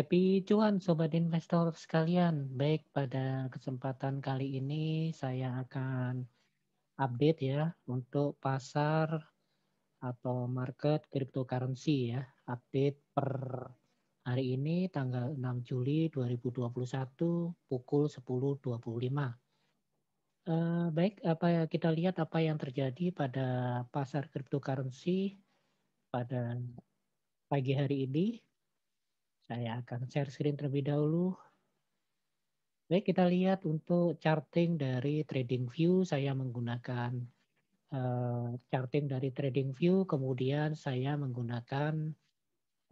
Happy cuan sobat investor sekalian. Baik, pada kesempatan kali ini saya akan update ya untuk pasar atau market cryptocurrency ya. Update per hari ini tanggal 6 Juli 2021 pukul 10.25. Eh, baik, apa ya, kita lihat apa yang terjadi pada pasar cryptocurrency pada pagi hari ini saya nah, akan share screen terlebih dahulu. Baik, kita lihat untuk charting dari Trading View. Saya menggunakan uh, charting dari Trading View. kemudian saya menggunakan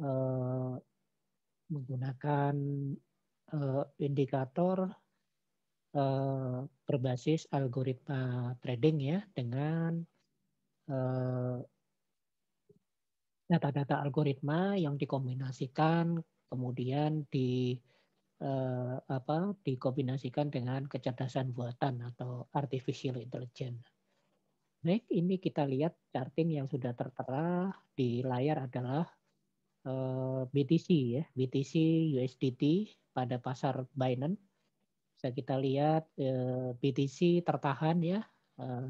uh, menggunakan uh, indikator uh, berbasis algoritma trading ya dengan uh, data -data algoritma yang dikombinasikan kemudian di eh, apa dikombinasikan dengan kecerdasan buatan atau artificial intelligence. Baik, ini kita lihat charting yang sudah tertera di layar adalah eh, BTC ya, BTC USDT pada pasar Binance. Bisa kita lihat eh, BTC tertahan ya. Eh,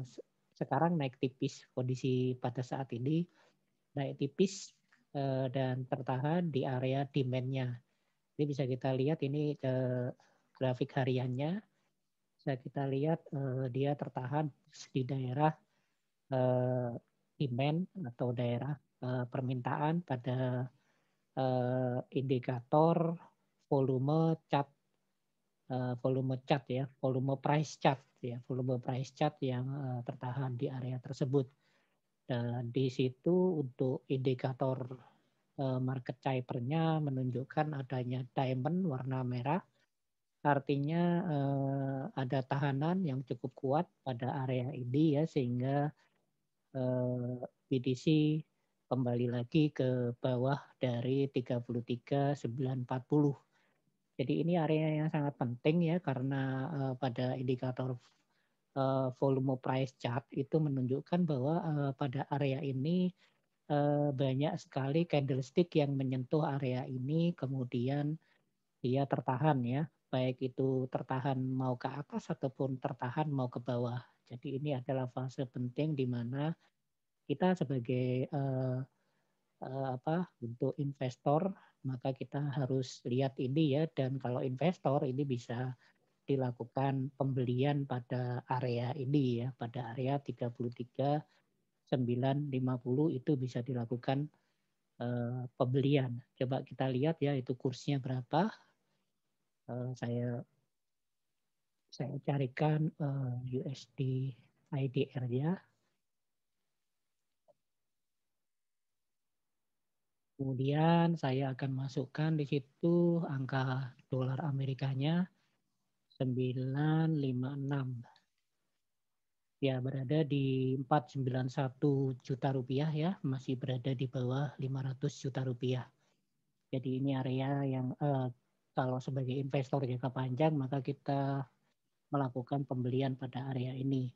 sekarang naik tipis kondisi pada saat ini naik tipis Eh, dan tertahan di area demand-nya. Jadi bisa kita lihat ini eh, grafik hariannya. Bisa kita lihat eh, dia tertahan di daerah demand atau daerah permintaan pada indikator volume cat volume cat ya, volume price cat ya, volume price cat yang tertahan di area tersebut. Nah, di situ untuk indikator eh, market cipernya menunjukkan adanya diamond warna merah. Artinya eh, ada tahanan yang cukup kuat pada area ini ya sehingga BTC kembali lagi ke bawah dari 33.940. Jadi ini area yang sangat penting ya karena pada indikator uh, volume price chart itu menunjukkan bahwa uh, pada area ini uh, banyak sekali candlestick yang menyentuh area ini kemudian dia tertahan ya baik itu tertahan mau ke atas ataupun tertahan mau ke bawah. Jadi ini adalah fase penting di mana kita sebagai uh, uh, apa untuk investor maka kita harus lihat ini ya dan kalau investor ini bisa dilakukan pembelian pada area ini ya, pada area 33 950 itu bisa dilakukan eh, pembelian. Coba kita lihat ya itu kursnya berapa. Eh, saya saya carikan eh, USD IDR ya. Kemudian saya akan masukkan di situ angka dolar Amerikanya 956. Ya, berada di 491 juta rupiah ya, masih berada di bawah 500 juta rupiah. Jadi ini area yang eh, kalau sebagai investor jangka panjang maka kita melakukan pembelian pada area ini.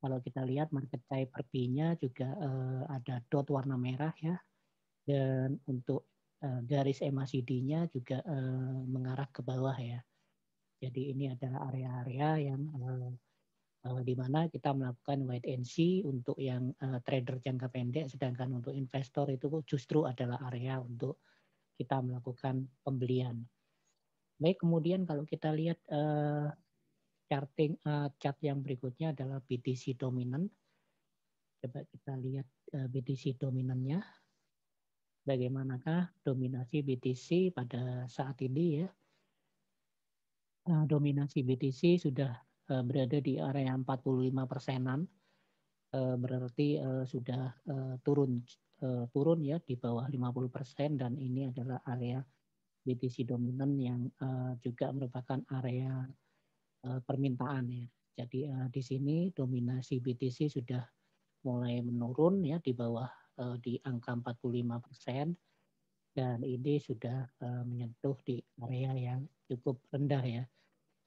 Kalau kita lihat market cap perpinya juga eh, ada dot warna merah ya. Dan untuk eh, garis MACD-nya juga eh, mengarah ke bawah ya. Jadi ini adalah area-area yang uh, uh, di mana kita melakukan wait and see untuk yang uh, trader jangka pendek, sedangkan untuk investor itu justru adalah area untuk kita melakukan pembelian. Baik, kemudian kalau kita lihat uh, charting uh, chart yang berikutnya adalah BTC dominan. Coba kita lihat uh, BTC dominannya. Bagaimanakah dominasi BTC pada saat ini ya? Nah, dominasi BTC sudah eh, berada di area 45 persenan, eh, berarti eh, sudah turun turun ya di bawah 50 persen dan ini adalah area BTC dominan yang juga merupakan area permintaan ya. Jadi di sini dominasi BTC sudah mulai menurun ya di bawah di angka 45 persen dan ini sudah menyentuh di area yang cukup rendah ya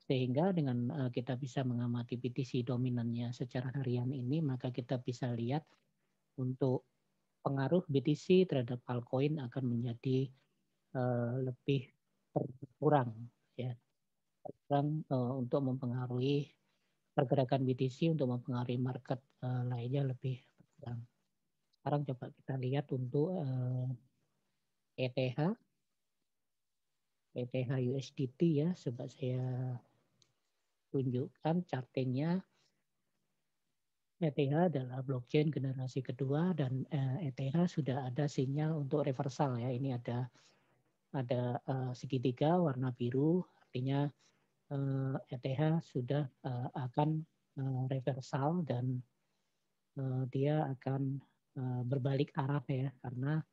sehingga dengan uh, kita bisa mengamati BTC dominannya secara harian ini, maka kita bisa lihat untuk pengaruh BTC terhadap altcoin akan menjadi uh, lebih berkurang ya. Berkurang uh, untuk mempengaruhi pergerakan BTC untuk mempengaruhi market uh, lainnya lebih berkurang. Sekarang coba kita lihat untuk uh, ETH, ETH USDT ya, sebab saya tunjukkan chartingnya ETH adalah blockchain generasi kedua dan ETH e sudah ada sinyal untuk reversal ya. Ini ada ada eh, segitiga warna biru artinya ETH e sudah eh, akan eh, reversal dan dia akan berbalik arah ya karena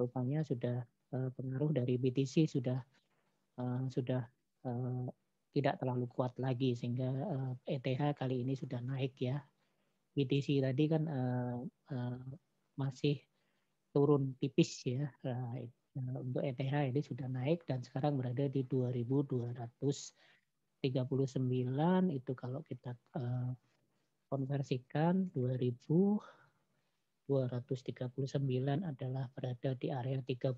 rupanya sudah pengaruh dari BTC sudah sudah tidak terlalu kuat lagi sehingga uh, eh, ETH kali ini sudah naik ya. BTC tadi kan uh, uh, masih turun tipis ya. Uh, untuk ETH ini sudah naik dan sekarang berada di 2239 itu kalau kita uh, konversikan 2239 adalah berada di area 32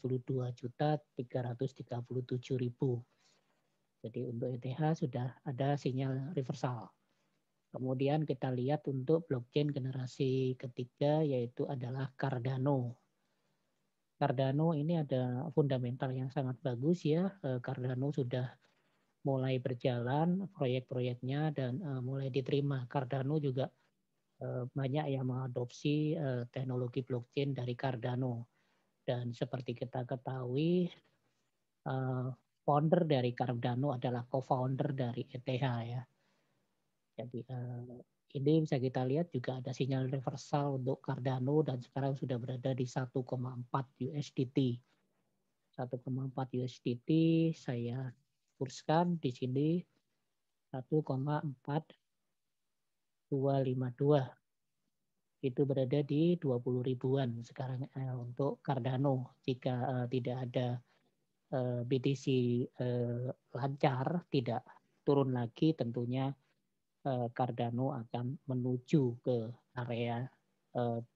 juta 337 ribu jadi untuk ETH sudah ada sinyal reversal. Kemudian kita lihat untuk blockchain generasi ketiga yaitu adalah Cardano. Cardano ini ada fundamental yang sangat bagus ya. Eh, Cardano sudah mulai berjalan proyek-proyeknya dan eh, mulai diterima. Cardano juga eh, banyak yang mengadopsi teknologi blockchain dari Cardano. Dan seperti kita ketahui founder dari Cardano adalah co-founder dari ETH ya. Jadi uh, ini bisa kita lihat juga ada sinyal reversal untuk Cardano dan sekarang sudah berada di 1,4 USDT. 1,4 USDT saya kurskan di sini 1,4252 itu berada di 20 ribuan sekarang eh, untuk Cardano jika eh, tidak ada Eh, BTC eh, lancar, tidak turun lagi, tentunya eh, Cardano akan menuju ke area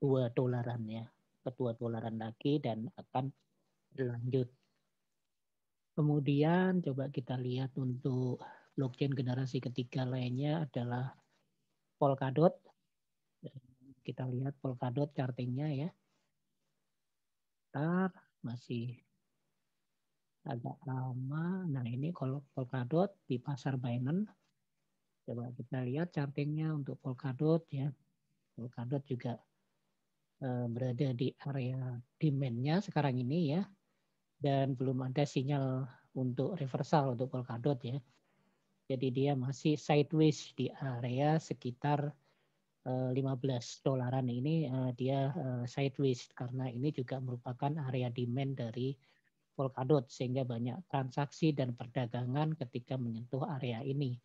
dua dolaran ya, ke dua dolaran lagi dan akan berlanjut. Kemudian coba kita lihat untuk blockchain generasi ketiga lainnya adalah Polkadot. Kita lihat Polkadot chartingnya ya. Bentar, masih agak lama. Nah ini kalau Polkadot di pasar Binance. Coba kita lihat chartingnya untuk Polkadot ya. Polkadot juga eh, berada di area demandnya sekarang ini ya. Dan belum ada sinyal untuk reversal untuk Polkadot ya. Jadi dia masih sideways di area sekitar 15 eh, dolaran ini eh, dia sideways karena ini juga merupakan area demand dari Polkadot sehingga banyak transaksi dan perdagangan ketika menyentuh area ini.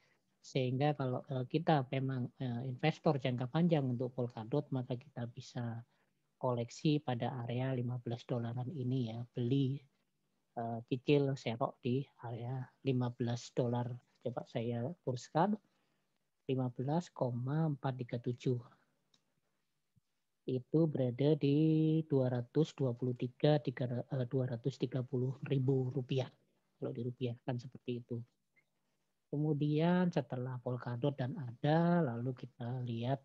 Sehingga kalau eh, kita memang eh, investor jangka panjang untuk Polkadot maka kita bisa koleksi pada area 15 dolaran ini ya, beli eh, kecil serok di area 15 dolar. Coba saya kurskan 15,437 itu berada di 223 230 eh, ribu rupiah kalau dirupiahkan seperti itu. Kemudian setelah Polkadot dan ADA, lalu kita lihat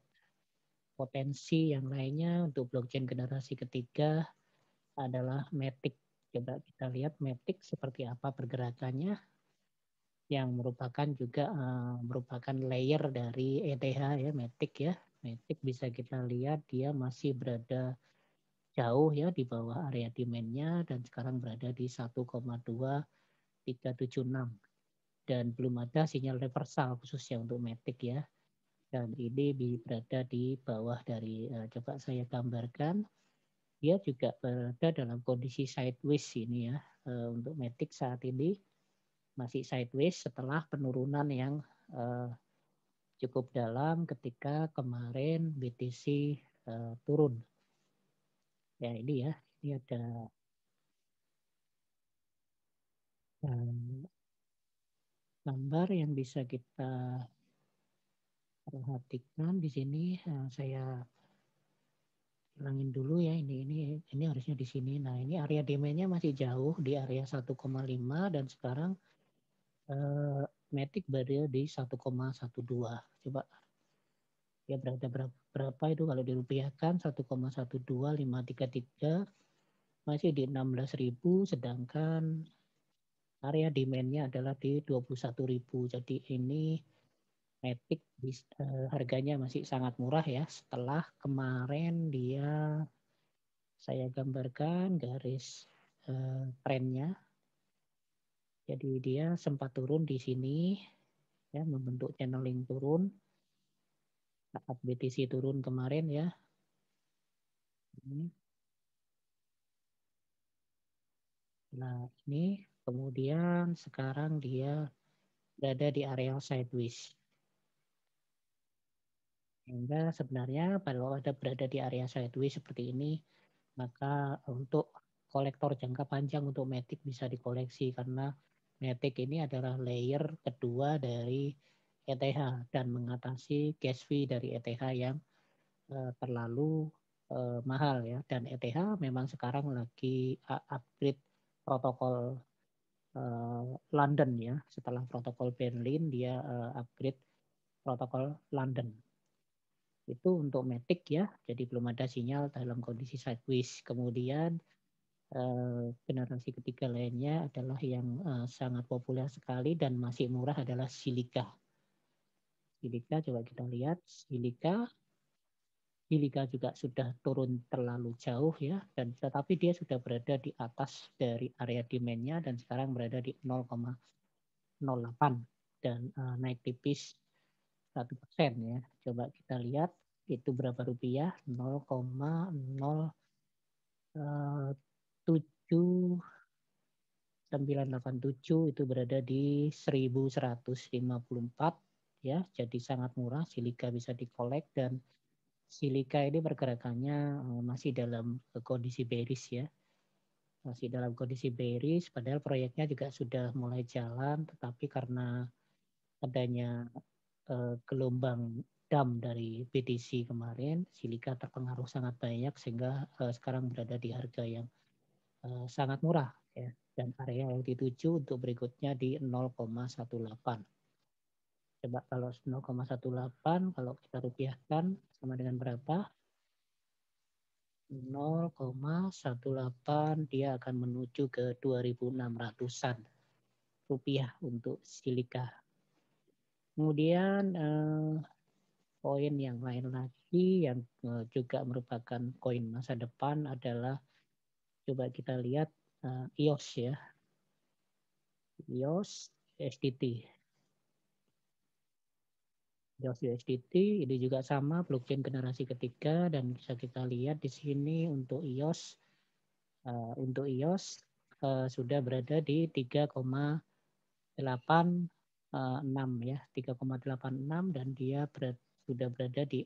potensi yang lainnya untuk blockchain generasi ketiga adalah Matic. Coba kita lihat Matic seperti apa pergerakannya yang merupakan juga uh, merupakan layer dari ETH ya Matic ya magnetik bisa kita lihat dia masih berada jauh ya di bawah area demandnya dan sekarang berada di 1,2376 dan belum ada sinyal reversal khususnya untuk metik ya dan ini berada di bawah dari uh, coba saya gambarkan dia juga berada dalam kondisi sideways ini ya uh, untuk metik saat ini masih sideways setelah penurunan yang uh, cukup dalam ketika kemarin BTC uh, eh, turun. Ya ini ya, ini ada eh, gambar yang bisa kita perhatikan di sini. Eh, saya hilangin dulu ya ini ini ini harusnya di sini. Nah ini area demandnya masih jauh di area 1,5 dan sekarang eh, aritmetik berada di 1,12. Coba ya berada berapa, itu kalau dirupiahkan 1,12533 masih di 16.000 sedangkan area demandnya adalah di 21.000. Jadi ini metik eh, harganya masih sangat murah ya setelah kemarin dia saya gambarkan garis eh, trennya jadi dia sempat turun di sini, ya membentuk channeling turun. Saat BTC turun kemarin ya. Nah ini kemudian sekarang dia berada di area sideways. Sehingga sebenarnya kalau ada berada di area sideways seperti ini, maka untuk kolektor jangka panjang untuk metik bisa dikoleksi karena Matic ini adalah layer kedua dari ETH dan mengatasi gas fee dari ETH yang uh, terlalu uh, mahal ya dan ETH memang sekarang lagi upgrade protokol uh, London ya setelah protokol Berlin dia uh, upgrade protokol London itu untuk Matic ya jadi belum ada sinyal dalam kondisi sideways kemudian Eh, generasi ketiga lainnya adalah yang eh, sangat populer sekali dan masih murah adalah silika. Silika coba kita lihat silika silika juga sudah turun terlalu jauh ya dan tetapi dia sudah berada di atas dari area demand-nya dan sekarang berada di 0,08 dan eh, naik tipis satu persen ya. Coba kita lihat itu berapa rupiah 0,0 987 itu berada di 1154 ya. Jadi sangat murah silika bisa dikolek dan silika ini pergerakannya eh, masih dalam kondisi beris ya. Masih dalam kondisi beris padahal proyeknya juga sudah mulai jalan tetapi karena adanya eh, gelombang dam dari BTC kemarin silika terpengaruh sangat banyak sehingga eh, sekarang berada di harga yang Eh, sangat murah ya dan area yang dituju untuk berikutnya di 0,18. Coba kalau 0,18 kalau kita rupiahkan sama dengan berapa? 0,18 dia akan menuju ke 2.600-an rupiah untuk silika. Kemudian eh, poin yang lain lagi yang eh, juga merupakan koin masa depan adalah Coba kita lihat uh, IOS ya. IOS USDT. IOS USDT ini juga sama blockchain generasi ketiga dan bisa kita lihat di sini untuk IOS uh, untuk IOS uh, sudah berada di 3,86 ya, 3,86 dan dia ber, sudah berada di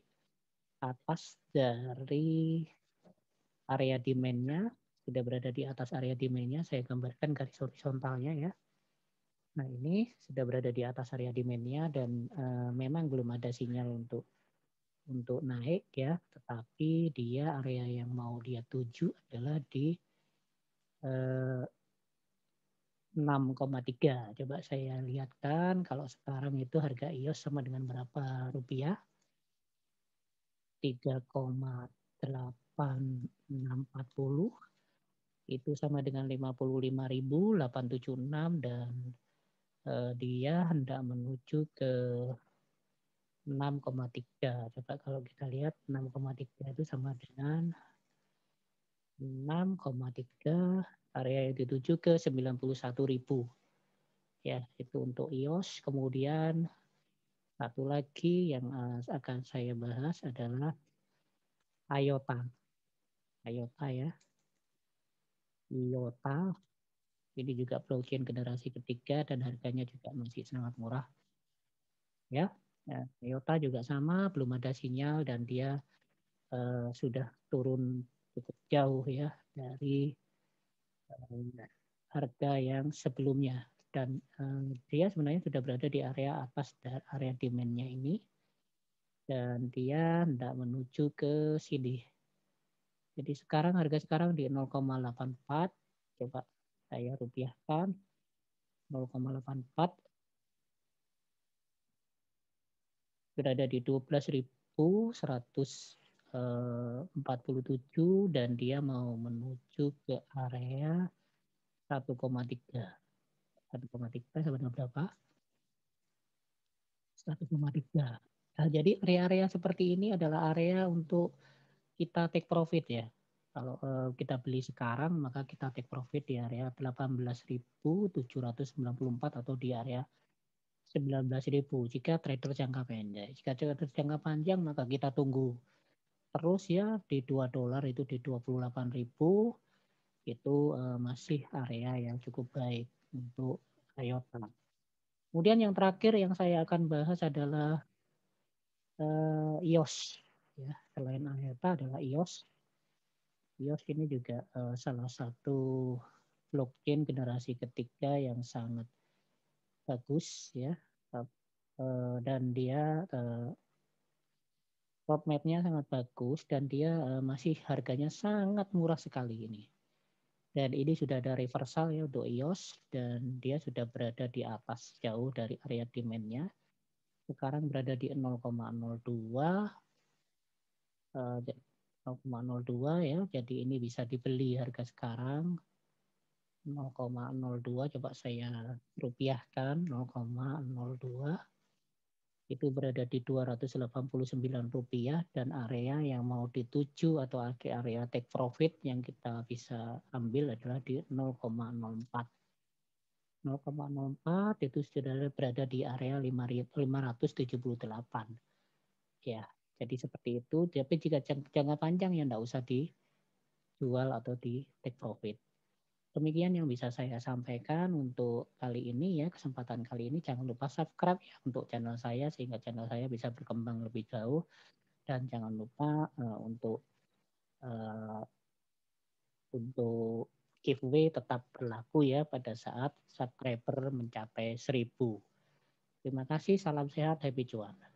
atas dari area demand-nya sudah berada di atas area demand-nya. saya gambarkan garis horizontalnya ya. Nah ini sudah berada di atas area demand-nya dan e, memang belum ada sinyal untuk untuk naik ya, tetapi dia area yang mau dia tuju adalah di 6,3. Eh, Coba saya lihatkan kalau sekarang itu harga IOS sama dengan berapa rupiah? 3,8640 itu sama dengan 55.876 dan eh, dia hendak menuju ke 6,3. Coba kalau kita lihat 6,3 itu sama dengan 6,3 area yang dituju ke 91.000. Ya, itu untuk IOS. Kemudian satu lagi yang eh, akan saya bahas adalah IOTA. IOTA ya. Toyota, Ini juga blockchain generasi ketiga dan harganya juga masih sangat murah. Ya, ya, Toyota juga sama, belum ada sinyal dan dia eh, sudah turun cukup jauh ya dari eh, harga yang sebelumnya dan eh, dia sebenarnya sudah berada di area atas dari area demand-nya ini dan dia tidak menuju ke sini jadi sekarang harga sekarang di 0,84. Coba saya rupiahkan. 0,84 berada di 12.147 eh, dan dia mau menuju ke area 1,3. 1,3 sama berapa? 1,3. Nah, jadi area-area seperti ini adalah area untuk kita take profit ya. Kalau eh, kita beli sekarang maka kita take profit di area 18.794 atau di area 19.000 jika trader jangka pendek. Jika trader jangka panjang maka kita tunggu terus ya di 2 dolar itu di 28.000 itu eh, masih area yang cukup baik untuk IOTA. Kemudian yang terakhir yang saya akan bahas adalah uh, IOS ya selain Aherta adalah ios ios ini juga uh, salah satu blockchain generasi ketiga yang sangat bagus ya uh, dan dia uh, roadmapnya sangat bagus dan dia uh, masih harganya sangat murah sekali ini dan ini sudah ada reversal ya untuk EOS dan dia sudah berada di atas jauh dari area demand-nya. sekarang berada di 0,02 0,02 eh, ya. Jadi ini bisa dibeli harga sekarang 0,02 coba saya rupiahkan 0,02 itu berada di 289 rupiah dan area yang mau dituju atau area take profit yang kita bisa ambil adalah di 0,04 0,04 itu sudah berada di area 578 ya jadi seperti itu. Tapi jika jangka panjang ya tidak usah dijual atau di take profit. Demikian yang bisa saya sampaikan untuk kali ini ya kesempatan kali ini jangan lupa subscribe ya untuk channel saya sehingga channel saya bisa berkembang lebih jauh dan jangan lupa uh, untuk uh, untuk giveaway tetap berlaku ya pada saat subscriber mencapai 1000. Terima kasih, salam sehat, happy jualan.